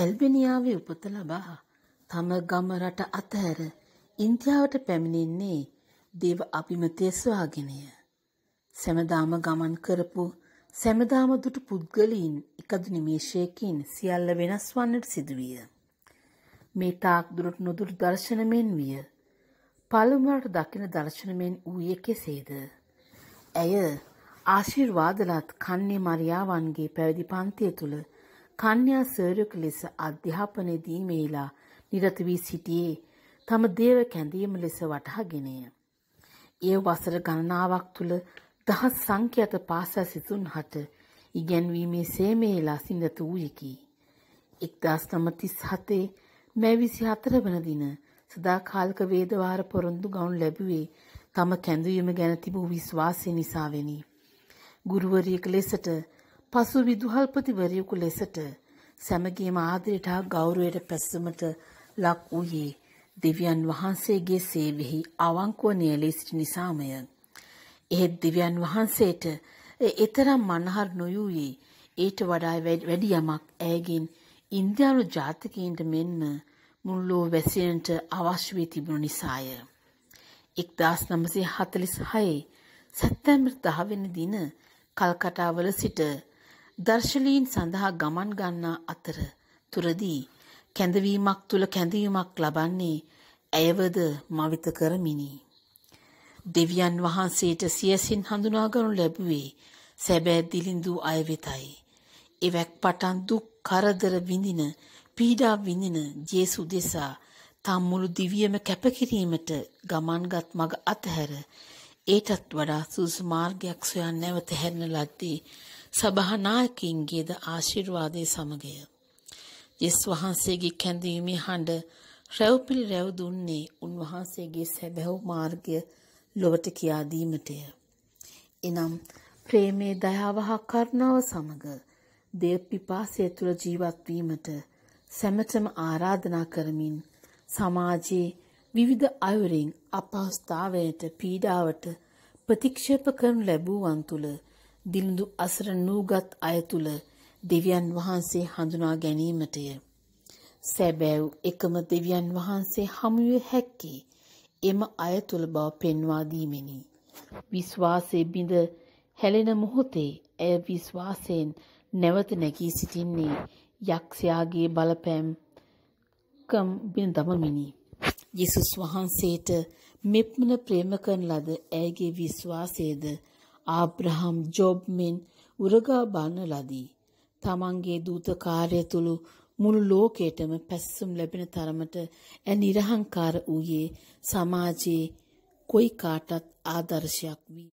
ඇල්බෙනියාවේ උපත ලබා තම ගම රට අතහැර ඉන්දියාවට පැමිණෙන්නේ දේව අභිමතය ස්වාගෙනය. සැමදාම ගමන් කරපු සැමදාම දුටු පුද්ගලීන් එකදු නිමේශයකින් සියල්ල වෙනස් වන්නට සිදුවිය. මේ තාක් දුරට නොදුරු දර්ශනමෙන් විය. පළමුවට දකින දර්ශනමෙන් වූයේ කෙසේද. ඇය ආශිර්වාදලත් කන්නේ මරියාවන්ගේ පැවිදි පන්තිය තුළ කන්‍යා සර්යක ලෙස අධ්‍යාපනය දීමේලා නිරත වී සිටියේ තම දේව කැඳීම ලෙස වටහාගෙනය. ඒ වසර ගණනාවක් තුළ දහස් සංඛ්‍යත පාසල් සිසුන් හට ඉගැන්වීමේ සේමේලා සිඳත වූයකි. එක්දස් නමතිස් හතේ මැවිසි හතර වන දින සදාකාල්ක වේදවාර පොරොන්දු ගවුන් ලැබුවේ තම කැඳවීම ගැන තිබූ විශ්වාසය නිසාවෙනි. ගුරුවරියක ලෙසට පසු විදුහල්පතිවරයෙකු ලෙසට සැමගේම ආදරයට හා ගෞරවයට පැසසුමට ලක් වූයේ දෙවියන් වහන්සේගේ සේවෙහි අවංකුව නියලී සිටි නිසාමය. එහෙත් දෙවියන් වහන්සේට එතරම් මනහර නොයුයේ ඊට වඩා වැඩි යමක් ඇයගෙන් ඉන්දියානු ජාතිකයන්ට මෙන්ම මුල්ලෝ වැසියන්ට අවශ්‍ය වී තිබුණු නිසාය. 1946 සැප්තැම්බර් 10 වෙනි දින කල්කටාවල සිට දර්ශලීන් සඳහා ගමන් ගන්නා අතර තුරදී කැඳවීමක් තුල කැඳවීමක් ලබන්නේ ඇයවද මවිත කරමිනි. දෙවියන් වහන්සේට සියසින් හඳුනාගනු ලැබුවේ සැබෑ දිලිඳු අය වෙතයි. එවැක් පටන් දුක් කරදර විඳින පීඩා විඳින ජේසු දෙසා තම් මුළු දිවියම කැපකිරීමට ගමන්ගත් මඟ අතහැර ඒටත් වඩා සුසු මාර්ගයක් සොයන් නැවත හැරෙන ලද්දේ සභානායකින්ගේද ආශිර්වාදය සමගය. ජෙස් වහන්සේගේ කැඳවීමේ හඬ රැව්පිලි රැව් දුන්නේ උන්වහන්සේගේ සැබැව් මාර්ගය ලොවට කියා දීමටය. එනම් ප්‍රේමේ දයාව හා කරුණාව සමග දේව පිපාසය තුළ ජීවත් වීමට සැමටම ආරාධනා කරමින් සමාජයේ විවිධ අයුරින් අපහසුතාවයට පීඩාවට ප්‍රතික්ෂේප කරනු ලැබුවන් තුළ දිලිඳු අසරණ නූගත් අය තුල දෙවියන් වහන්සේ හඳුනා ගැනීමටය. සැබෑව් එකම දෙවියන් වහන්සේ හමුවේ හැක්කේ එම අය තුල බව පෙන්වා දීමෙනි. විශ්වාසයේ බිඳ හැලෙන මොහොතේ ඇය විශ්වාසයෙන් නැවත නැගී සිටින්නේ යක්ෂයාගේ බලපෑම් කම් බින දමමිනි. යේසුස් වහන්සේට මෙපමණ ප්‍රේම කරන ලද ඇයගේ විශ්වාසයේද ආබ්‍රහම් ජොබ් මෙන් උරගා බාන ලදී. තමන්ගේ දූත කාර්ය තුළු මුළු ලෝකයටම පැස්සුම් ලැබෙන තරමට ඇ නිරහංකාර වූයේ සමාජයේ කොයි කාටත් ආදර්ශයක් වී